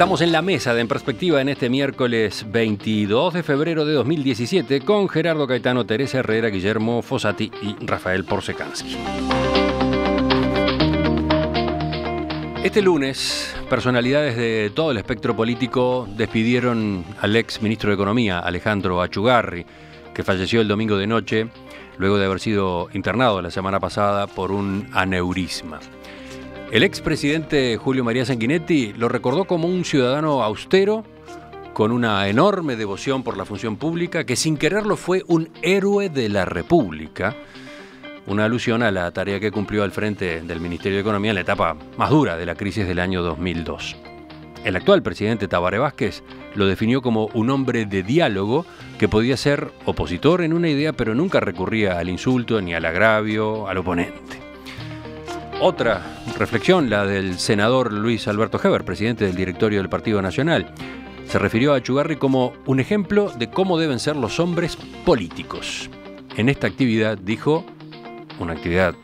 Estamos en la mesa de En Perspectiva en este miércoles 22 de febrero de 2017 con Gerardo Caetano, Teresa Herrera, Guillermo Fossati y Rafael Porsecansi. Este lunes, personalidades de todo el espectro político despidieron al ex ministro de Economía, Alejandro Achugarri, que falleció el domingo de noche luego de haber sido internado la semana pasada por un aneurisma. El expresidente Julio María Sanguinetti lo recordó como un ciudadano austero, con una enorme devoción por la función pública, que sin quererlo fue un héroe de la República, una alusión a la tarea que cumplió al frente del Ministerio de Economía en la etapa más dura de la crisis del año 2002. El actual presidente Tabaré Vázquez lo definió como un hombre de diálogo que podía ser opositor en una idea pero nunca recurría al insulto ni al agravio al oponente. Otra reflexión, la del senador Luis Alberto Heber, presidente del directorio del Partido Nacional. Se refirió a Achugarri como un ejemplo de cómo deben ser los hombres políticos. En esta actividad, dijo, una actividad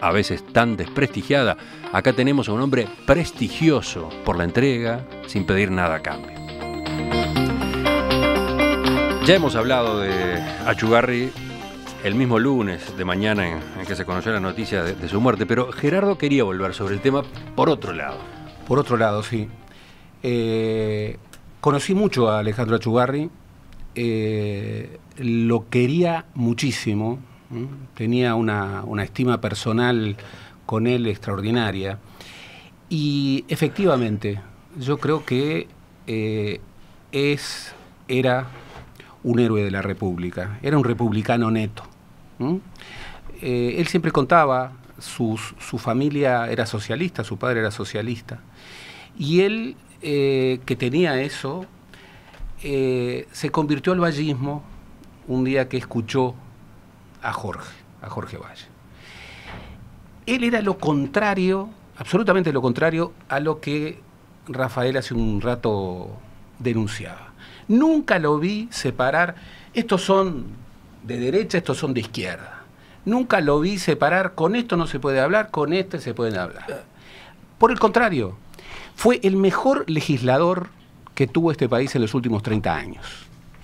a veces tan desprestigiada, acá tenemos a un hombre prestigioso por la entrega, sin pedir nada a cambio. Ya hemos hablado de Achugarri el mismo lunes de mañana en, que se conoció la noticia de, su muerte, pero Gerardo quería volver sobre el tema por otro lado. Por otro lado, sí. Eh, conocí mucho a Alejandro Achugarri, eh, lo quería muchísimo, tenía una, estima personal con él extraordinaria. Y efectivamente, yo creo que eh, es, era un héroe de la República, era un republicano neto. Eh, él siempre contaba, su familia era socialista, su padre era socialista, y él, eh, que tenía eso, eh, se convirtió al vallismo un día que escuchó a Jorge, a Jorge Valle. Él era lo contrario, absolutamente lo contrario a lo que Rafael hace un rato denunciaba. Nunca lo vi separar, estos son de derecha, estos son de izquierda. Nunca lo vi separar, con esto no se puede hablar, con este se pueden hablar. Por el contrario, fue el mejor legislador que tuvo este país en los últimos 30 años.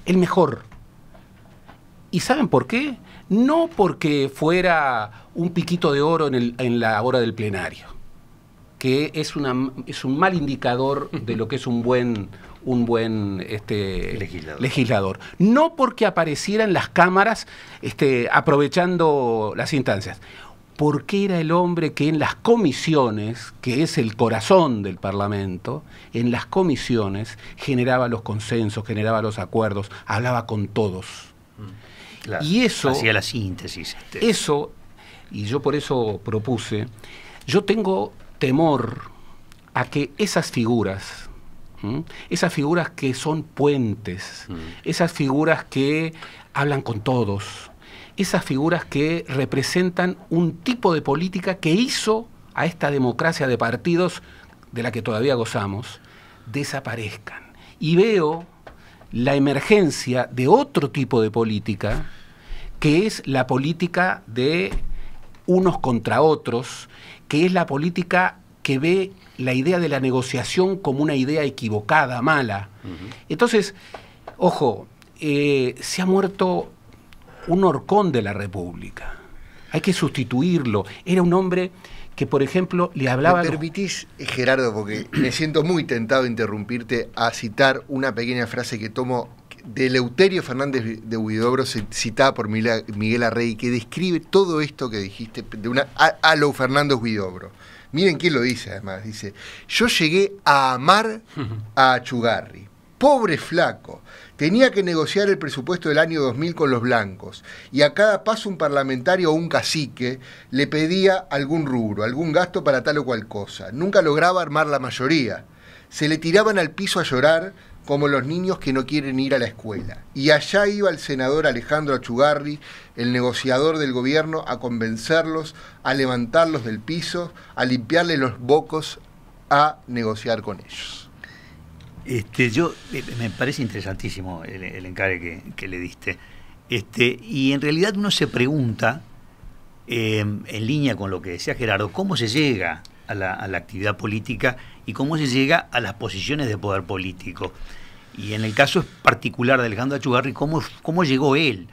El mejor. ¿Y saben por qué? No porque fuera un piquito de oro en, la hora del plenario, que es, es un mal indicador de lo que es un buen, un buen este, legislador. No porque aparecieran las cámaras este, aprovechando las instancias porque era el hombre que en las comisiones, que es el corazón del Parlamento, en las comisiones generaba los consensos, generaba los acuerdos, hablaba con todos. Mm. y eso... Hacía la síntesis. Este. Eso, y yo por eso propuse, yo tengo temor a que esas figuras esas figuras que son puentes, mm. esas figuras que hablan con todos, esas figuras que representan un tipo de política que hizo a esta democracia de partidos de la que todavía gozamos, desaparezcan. Y veo la emergencia de otro tipo de política, que es la política de unos contra otros, que es la política que ve la idea de la negociación como una idea equivocada, mala. Entonces, ojo, eh, se ha muerto un horcón de la República. Hay que sustituirlo. Era un hombre que, por ejemplo, le hablaba... ¿Me permitís, Gerardo, porque me siento muy tentado a interrumpirte, a citar una pequeña frase que tomo de Eleuterio Fernández de Huidobro, citada por Miguel Arrey, que describe todo esto que dijiste de una... A, a lo Fernández Huidobro. Miren quién lo dice además. Dice, yo llegué a amar a Achugarri. Pobre flaco. Tenía que negociar el presupuesto del año 2000 con los blancos. Y a cada paso un parlamentario o un cacique le pedía algún rubro, algún gasto para tal o cual cosa. Nunca lograba armar la mayoría. Se le tiraban al piso a llorar como los niños que no quieren ir a la escuela. Y allá iba el senador Alejandro Achugarri, el negociador del gobierno, a convencerlos, a levantarlos del piso, a limpiarle los bocos, a negociar con ellos. Este, yo me parece interesantísimo el, el encare que, le diste. Este, y en realidad uno se pregunta, eh, en línea con lo que decía Gerardo, cómo se llega a la actividad política y cómo se llega a las posiciones de poder político. Y en el caso particular de Alejandro Achugarri, ¿cómo, cómo llegó él?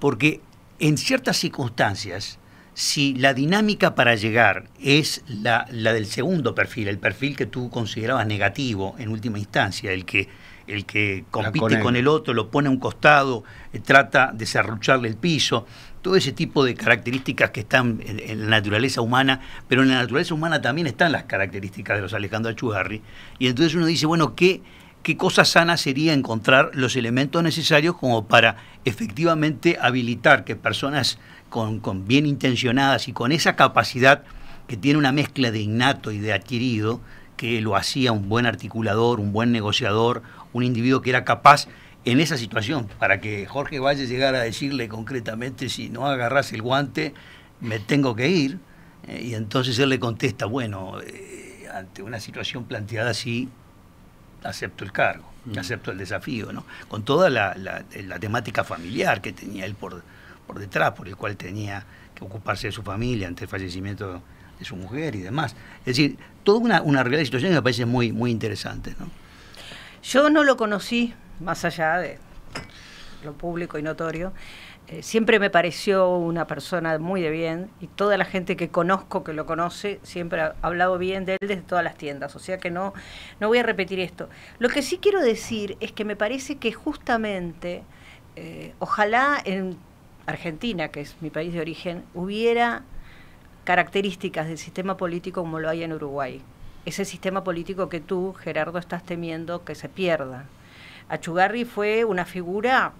Porque en ciertas circunstancias, si la dinámica para llegar es la, la del segundo perfil, el perfil que tú considerabas negativo en última instancia, el que el que compite con, el otro, lo pone a un costado, eh, trata de serrucharle el piso, todo ese tipo de características que están en, la naturaleza humana, pero en la naturaleza humana también están las características de los Alejandro Achugarri. Y entonces uno dice, bueno, ¿qué, cosa sana sería encontrar los elementos necesarios como para efectivamente habilitar que personas con, con bien intencionadas y con esa capacidad que tiene una mezcla de innato y de adquirido, que lo hacía un buen articulador, un buen negociador, un individuo que era capaz en esa situación, para que Jorge Valle llegara a decirle concretamente, si no agarras el guante, me tengo que ir, eh, y entonces él le contesta, bueno, eh, ante una situación planteada así, acepto el cargo, mm. acepto el desafío, ¿no? Con toda la, temática familiar que tenía él por, por detrás, por el cual tenía que ocuparse de su familia ante el fallecimiento de su mujer y demás. Es decir, toda una, una realidad situación que me parece muy, muy interesante. ¿no? Yo no lo conocí, más allá de lo público y notorio. Eh, siempre me pareció una persona muy de bien y toda la gente que conozco, que lo conoce, siempre ha hablado bien de él desde todas las tiendas. O sea que no, no voy a repetir esto. Lo que sí quiero decir es que me parece que justamente, eh, ojalá en Argentina, que es mi país de origen, hubiera características del sistema político como lo hay en Uruguay, ese sistema político que tú, Gerardo, estás temiendo que se pierda. Achugarri fue una figura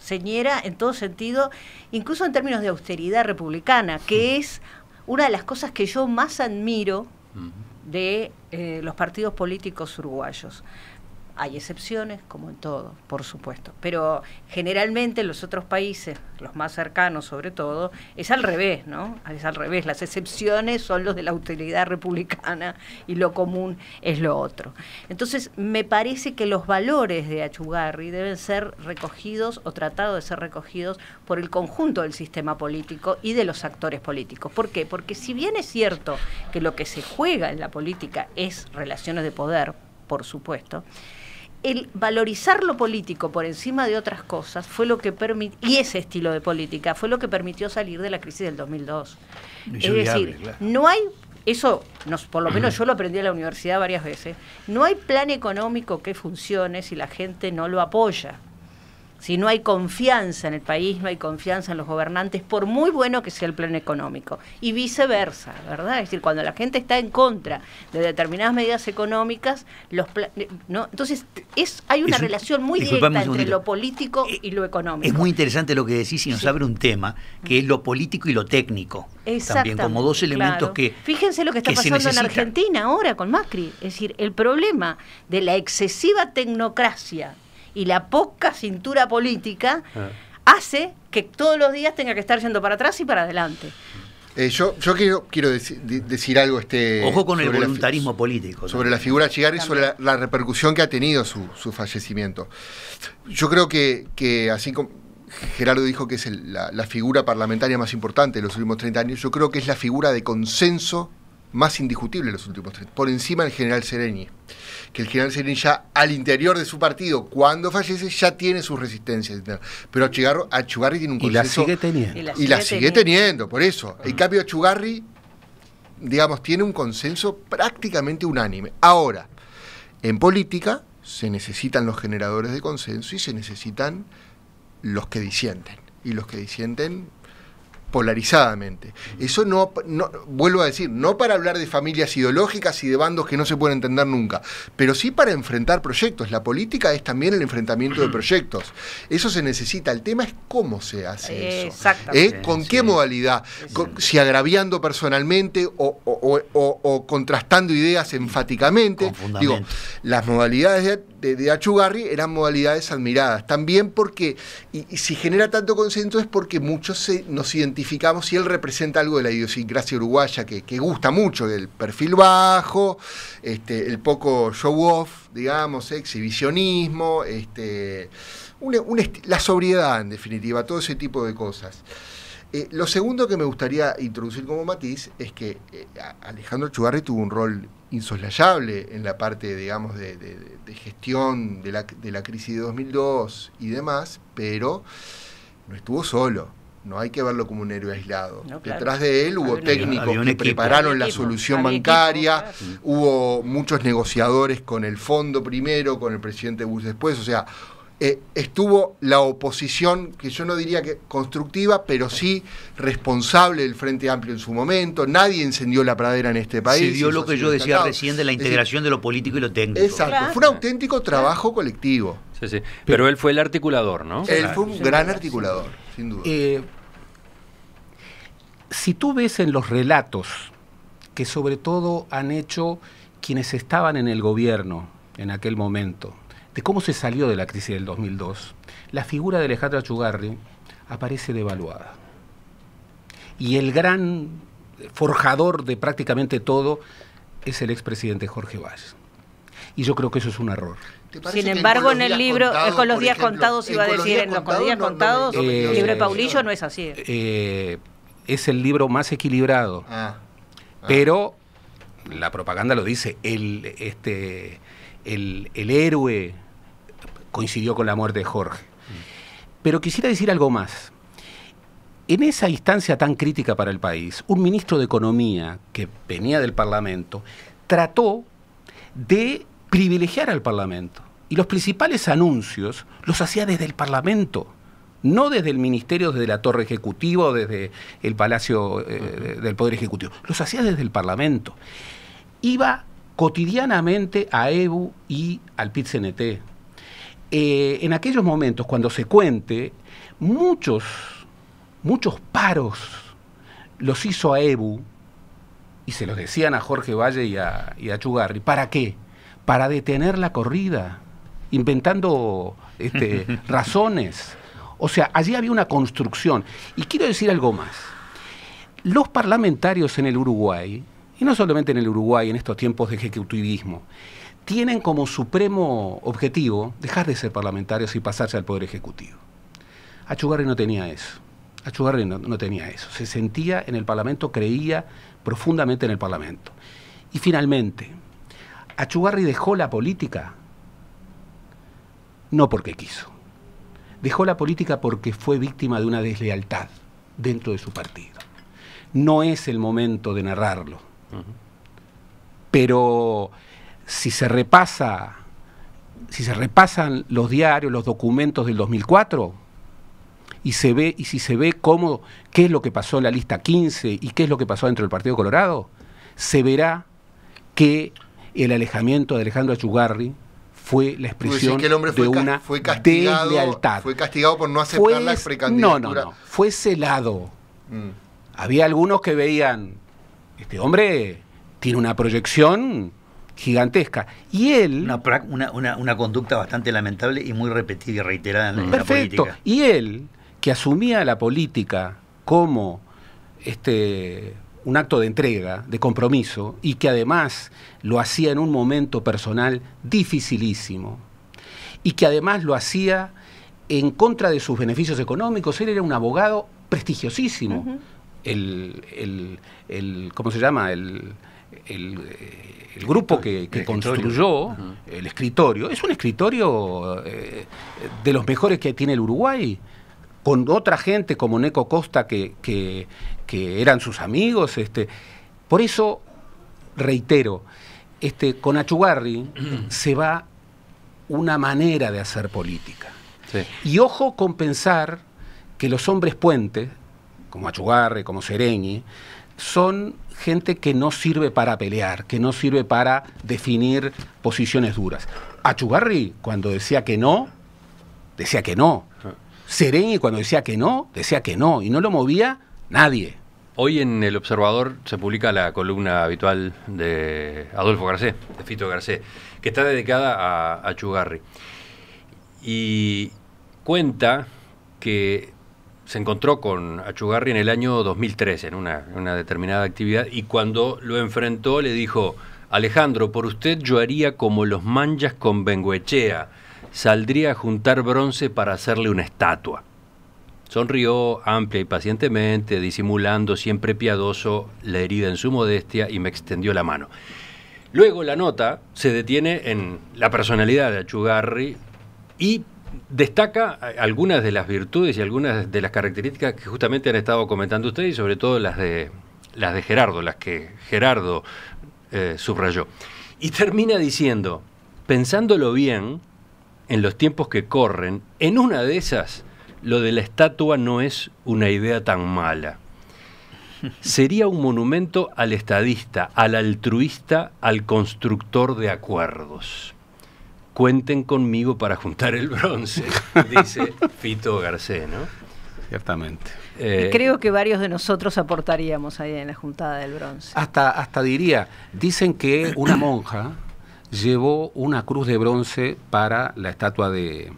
señera en todo sentido, incluso en términos de austeridad republicana, que es una de las cosas que yo más admiro de eh, los partidos políticos uruguayos. Hay excepciones, como en todo, por supuesto. Pero generalmente en los otros países, los más cercanos sobre todo, es al revés, ¿no? Es al revés. Las excepciones son los de la utilidad republicana y lo común es lo otro. Entonces, me parece que los valores de Achugarri deben ser recogidos o tratados de ser recogidos por el conjunto del sistema político y de los actores políticos. ¿Por qué? Porque si bien es cierto que lo que se juega en la política es relaciones de poder, por supuesto, el valorizar lo político por encima de otras cosas fue lo que y ese estilo de política fue lo que permitió salir de la crisis del 2002. es decir, no hay eso nos, por lo menos yo lo aprendí en la universidad varias veces. No hay plan económico que funcione si la gente no lo apoya. Si no hay confianza en el país, no hay confianza en los gobernantes, por muy bueno que sea el plan económico. Y viceversa, ¿verdad? Es decir, cuando la gente está en contra de determinadas medidas económicas, los eh, ¿no? entonces es, hay una relación muy directa entre lo político eh, y lo económico. Es muy interesante lo que decís y nos abre un tema, que es lo político y lo técnico. También como dos elementos que... Fíjense lo que está pasando en Argentina ahora con Macri. Es decir, el problema de la excesiva tecnocracia y la poca cintura política ah. hace que todos los días tenga que estar yendo para atrás y para adelante. Eh, yo, yo quiero, quiero decir algo. Este, Ojo con el voluntarismo político. Sobre la figura Chigarri, y sobre la, repercusión que ha tenido su, su fallecimiento. Yo creo que, así como Gerardo dijo que es la, la, figura parlamentaria más importante de los últimos 30 años, yo creo que es la figura de consenso más indiscutible en los últimos tres, por encima del general Sereni. Que el general Sereni ya al interior de su partido, cuando fallece, ya tiene sus resistencias. Pero Achugarri, tiene un consenso. Y la sigue teniendo. Y la sigue, teniendo. por eso. el ah. cambio, Achugarri, digamos, tiene un consenso prácticamente unánime. Ahora, en política se necesitan los generadores de consenso y se necesitan los que disienten. Y los que disienten polarizadamente. Eso no, vuelvo a decir, no para hablar de familias ideológicas y de bandos que no se pueden entender nunca, pero sí para enfrentar proyectos. La política es también el enfrentamiento de proyectos. Eso se necesita. El tema es cómo se hace eso. ¿Eh? ¿Con qué modalidad? si agraviando personalmente o, contrastando ideas enfáticamente. Digo, las modalidades de, de, Achugarri eran modalidades admiradas. También porque, y, si genera tanto consenso es porque muchos se, nos identifican identificamos y él representa algo de la idiosincrasia uruguaya que, gusta mucho, del perfil bajo, este, el poco show-off, digamos, exhibicionismo, este, la sobriedad, en definitiva, todo ese tipo de cosas. Eh, lo segundo que me gustaría introducir como matiz es que eh, Alejandro Chugarri tuvo un rol insoslayable en la parte, digamos, de, gestión de la, crisis de 2002 y demás, pero no estuvo solo. No hay que verlo como un héroe aislado. Detrás de él hubo técnicos que prepararon la solución bancaria, hubo muchos negociadores con el fondo primero, con el presidente Bush después, o sea, eh, estuvo la oposición, que yo no diría que constructiva, pero sí responsable del Frente Amplio en su momento. Nadie encendió la pradera en este país. Se dio lo que yo decía recién de la integración de lo político y lo técnico. Exacto, fue un auténtico trabajo colectivo. Sí, sí. Pero él fue el articulador, ¿no? Él fue un gran articulador. Eh, si tú ves en los relatos que sobre todo han hecho quienes estaban en el gobierno en aquel momento, de cómo se salió de la crisis del 2002, la figura de Alejandro Chugarri aparece devaluada. Y el gran forjador de prácticamente todo es el expresidente Jorge Valls. Y yo creo que eso es un error. Sin embargo, en, el libro, con los días contados, iba a decir, en los días contados, el libro de Paulillo no es así. Eh, es el libro más equilibrado. Ah, ah. Pero la propaganda lo dice, el, este, el, héroe coincidió con la muerte de Jorge. Pero quisiera decir algo más. En esa instancia tan crítica para el país, un ministro de Economía que venía del Parlamento trató de privilegiar al Parlamento. Y los principales anuncios los hacía desde el Parlamento, no desde el Ministerio, desde la Torre Ejecutiva o desde el Palacio eh, del Poder Ejecutivo. Los hacía desde el Parlamento. Iba cotidianamente a EBU y al PIT-CNT. Eh, en aquellos momentos, cuando se cuente, muchos, muchos paros los hizo a EBU y se los decían a Jorge Valle y a, y a Chugarri. ¿Para qué? para detener la corrida, inventando este, razones. O sea, allí había una construcción. Y quiero decir algo más. Los parlamentarios en el Uruguay, y no solamente en el Uruguay en estos tiempos de ejecutivismo, tienen como supremo objetivo dejar de ser parlamentarios y pasarse al Poder Ejecutivo. Achugarri no tenía eso. Achugarri no tenía eso. Se sentía en el Parlamento, creía profundamente en el Parlamento. Y finalmente, Achugarri dejó la política no porque quiso. Dejó la política porque fue víctima de una deslealtad dentro de su partido. No es el momento de narrarlo. Pero si se repasa si se repasan los diarios, los documentos del 2004 y se ve y si se ve cómo qué es lo que pasó en la lista 15 y qué es lo que pasó dentro del Partido Colorado, se verá que el alejamiento de Alejandro Achugarri fue la expresión de una fue castigado, Fue castigado por no aceptar la precandidatura. No, no, no. Fue celado. Mm. Había algunos que veían, este hombre tiene una proyección gigantesca. Y él... Una, conducta bastante lamentable y muy repetida y reiterada en, la, Perfecto. Y él, que asumía la política como este un acto de entrega, de compromiso, y que además lo hacía en un momento personal dificilísimo, y que además lo hacía en contra de sus beneficios económicos. Él era un abogado prestigiosísimo. el, el, el, ¿Cómo se llama? El, el, grupo que, construyó el escritorio. Es un escritorio eh, de los mejores que tiene el Uruguay con otra gente como Neco Costa que, eran sus amigos. Este. Por eso, reitero, este, con Achugarri se va una manera de hacer política. Y ojo con pensar que los hombres puentes, como Achugarri, como Sereñi, son gente que no sirve para pelear, que no sirve para definir posiciones duras. Achugarri, cuando decía que no, decía que no. Ah y cuando decía que no, decía que no, y no lo movía nadie. Hoy en El Observador se publica la columna habitual de Adolfo Garcés, de Fito Garcés, que está dedicada a, Achugarri. Y cuenta que se encontró con Achugarri en el año 2013, en una, una, determinada actividad, y cuando lo enfrentó le dijo, Alejandro, por usted yo haría como los manchas con Benguechea saldría a juntar bronce para hacerle una estatua. Sonrió amplia y pacientemente, disimulando siempre piadoso la herida en su modestia y me extendió la mano. Luego la nota se detiene en la personalidad de Achugarri y destaca algunas de las virtudes y algunas de las características que justamente han estado comentando ustedes y sobre todo las de, las de Gerardo, las que Gerardo eh, subrayó. Y termina diciendo, pensándolo bien, en los tiempos que corren, en una de esas, lo de la estatua no es una idea tan mala. Sería un monumento al estadista, al altruista, al constructor de acuerdos. Cuenten conmigo para juntar el bronce, dice Fito Garcés, ¿no? Ciertamente. Eh, Creo que varios de nosotros aportaríamos ahí en la juntada del bronce. Hasta, hasta diría, dicen que una monja llevó una cruz de bronce para la estatua de,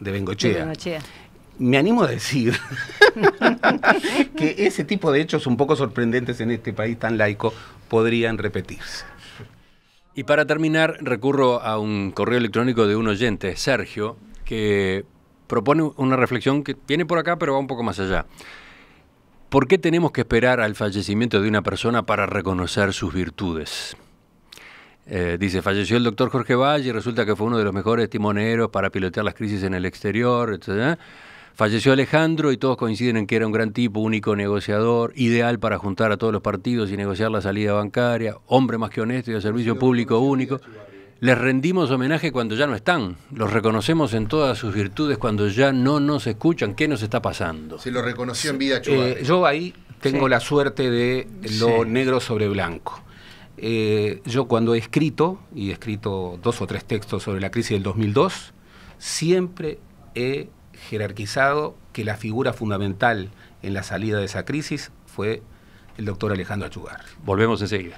Bengochea me animo a decir que ese tipo de hechos un poco sorprendentes en este país tan laico podrían repetirse. Y para terminar, recurro a un correo electrónico de un oyente, Sergio, que propone una reflexión que viene por acá pero va un poco más allá. ¿Por qué tenemos que esperar al fallecimiento de una persona para reconocer sus virtudes? Eh, dice, falleció el doctor Jorge Valle, resulta que fue uno de los mejores timoneros para pilotear las crisis en el exterior, etc. ¿eh? Falleció Alejandro y todos coinciden en que era un gran tipo, único negociador, ideal para juntar a todos los partidos y negociar la salida bancaria, hombre más que honesto y de servicio público único. Les rendimos homenaje cuando ya no están, los reconocemos en todas sus virtudes cuando ya no nos escuchan, ¿qué nos está pasando? Se lo reconoció en vida eh, yo ahí tengo la suerte de lo negro sobre blanco. Eh, yo cuando he escrito, y he escrito dos o tres textos sobre la crisis del 2002, siempre he jerarquizado que la figura fundamental en la salida de esa crisis fue el doctor Alejandro Achugar. Volvemos enseguida.